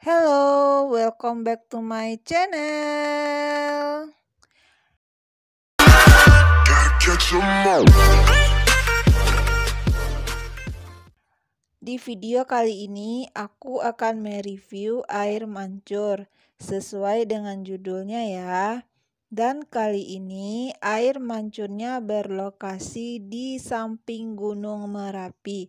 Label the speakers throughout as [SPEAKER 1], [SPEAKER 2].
[SPEAKER 1] Hello, welcome back to my channel. Di video kali ini, aku akan mereview air mancur sesuai dengan judulnya ya. Dan kali ini air mancurnya berlokasi di samping Gunung Merapi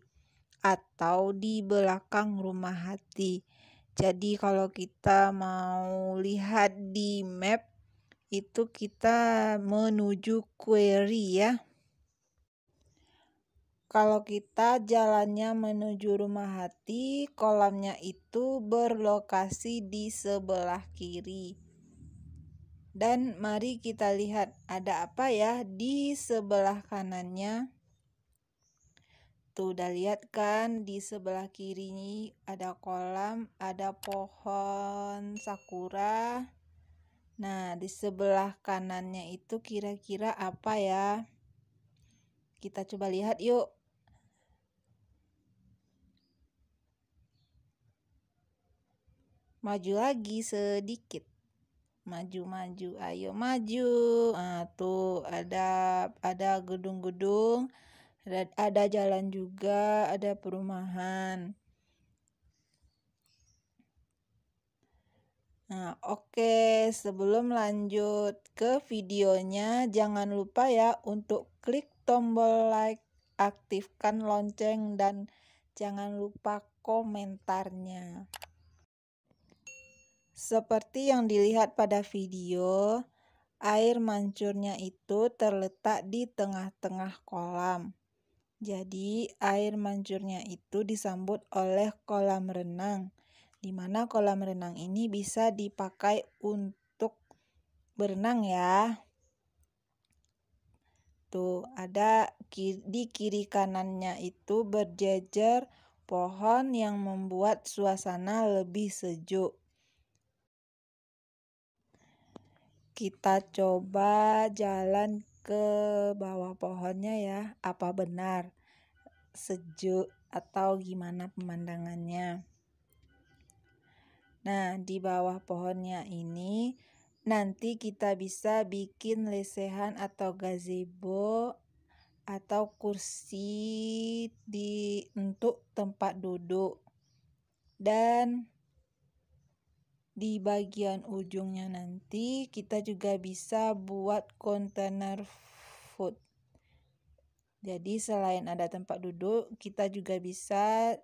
[SPEAKER 1] atau di belakang rumah hati. Jadi kalau kita mau lihat di map itu kita menuju query ya. Kalau kita jalannya menuju rumah hati, kolamnya itu berlokasi di sebelah kiri. Dan mari kita lihat ada apa ya di sebelah kanannya. Tuh udah lihat kan di sebelah kiri ini ada kolam, ada pohon sakura. Nah, di sebelah kanannya itu kira-kira apa ya? Kita coba lihat yuk. Maju lagi sedikit. Maju-maju, ayo maju. Ah, tuh ada ada gedung-gedung ada, jalan juga ada perumahan Nah, oke, okay. sebelum lanjut ke videonya, jangan lupa ya untuk klik tombol like, aktifkan lonceng, dan jangan lupa komentarnya. Seperti yang dilihat pada video, air mancurnya itu terletak di tengah-tengah kolam. Jadi, air mancurnya itu disambut oleh kolam renang, di mana kolam renang ini bisa dipakai untuk berenang ya. Tuh, ada di kiri kanannya itu berjejer pohon yang membuat suasana lebih sejuk. Kita coba jalan ke bawah pohonnya ya, apa benar? sejuk atau gimana pemandangannya. Nah, di bawah pohonnya ini nanti kita bisa bikin lesehan atau gazebo atau kursi di untuk tempat duduk. Dan di bagian ujungnya nanti kita juga bisa buat kontainer food. Jadi selain ada tempat duduk, kita juga bisa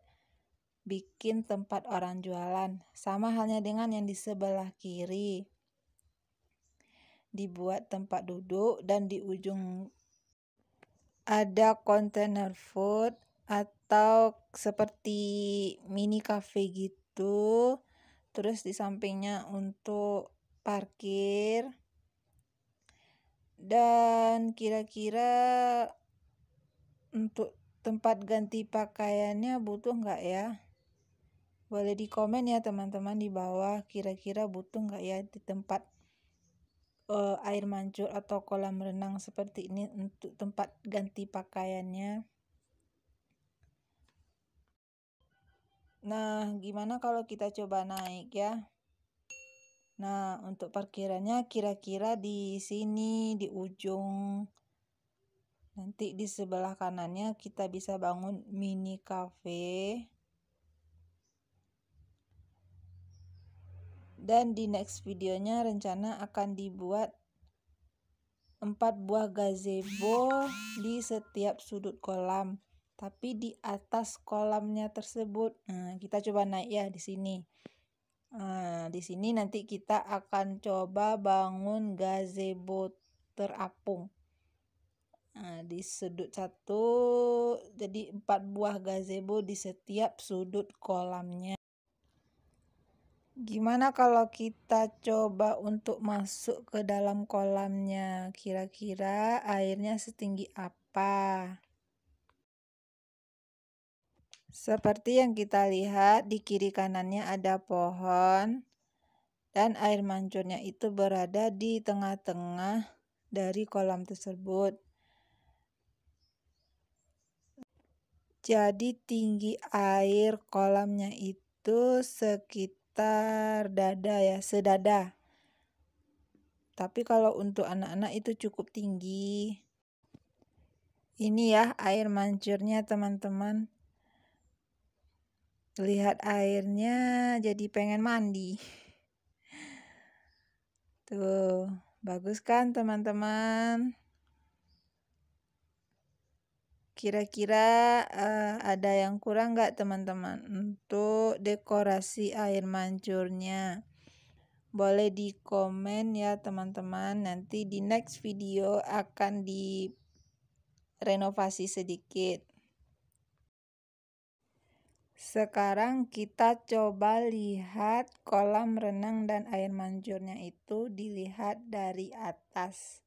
[SPEAKER 1] bikin tempat orang jualan. Sama halnya dengan yang di sebelah kiri. Dibuat tempat duduk dan di ujung ada kontainer food atau seperti mini cafe gitu. Terus di sampingnya untuk parkir. Dan kira-kira untuk tempat ganti pakaiannya butuh nggak ya? Boleh di komen ya teman-teman di bawah kira-kira butuh nggak ya di tempat uh, air mancur atau kolam renang seperti ini untuk tempat ganti pakaiannya. Nah, gimana kalau kita coba naik ya? Nah, untuk parkirannya kira-kira di sini di ujung Nanti di sebelah kanannya kita bisa bangun mini cafe. Dan di next videonya rencana akan dibuat empat buah gazebo di setiap sudut kolam tapi di atas kolamnya tersebut nah, kita coba naik ya di sini nah, di sini nanti kita akan coba bangun gazebo terapung Nah, di sudut satu jadi empat buah gazebo di setiap sudut kolamnya. Gimana kalau kita coba untuk masuk ke dalam kolamnya? Kira-kira airnya setinggi apa? Seperti yang kita lihat di kiri kanannya ada pohon dan air mancurnya itu berada di tengah-tengah dari kolam tersebut. Jadi tinggi air kolamnya itu sekitar dada ya, sedada. Tapi kalau untuk anak-anak itu cukup tinggi. Ini ya air mancurnya teman-teman. Lihat airnya jadi pengen mandi. Tuh, bagus kan teman-teman? Kira-kira uh, ada yang kurang nggak teman-teman untuk dekorasi air mancurnya? Boleh di komen ya teman-teman. Nanti di next video akan direnovasi sedikit. Sekarang kita coba lihat kolam renang dan air mancurnya itu dilihat dari atas.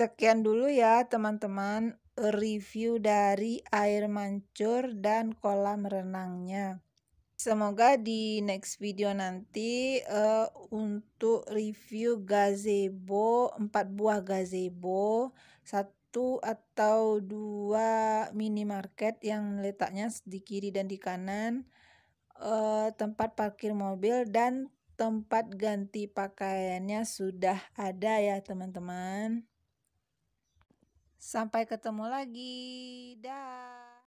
[SPEAKER 1] Sekian dulu ya teman-teman review dari air mancur dan kolam renangnya. Semoga di next video nanti uh, untuk review gazebo, empat buah gazebo, satu atau dua minimarket yang letaknya di kiri dan di kanan, uh, tempat parkir mobil dan tempat ganti pakaiannya sudah ada ya teman-teman. Sampai ketemu lagi. Dah.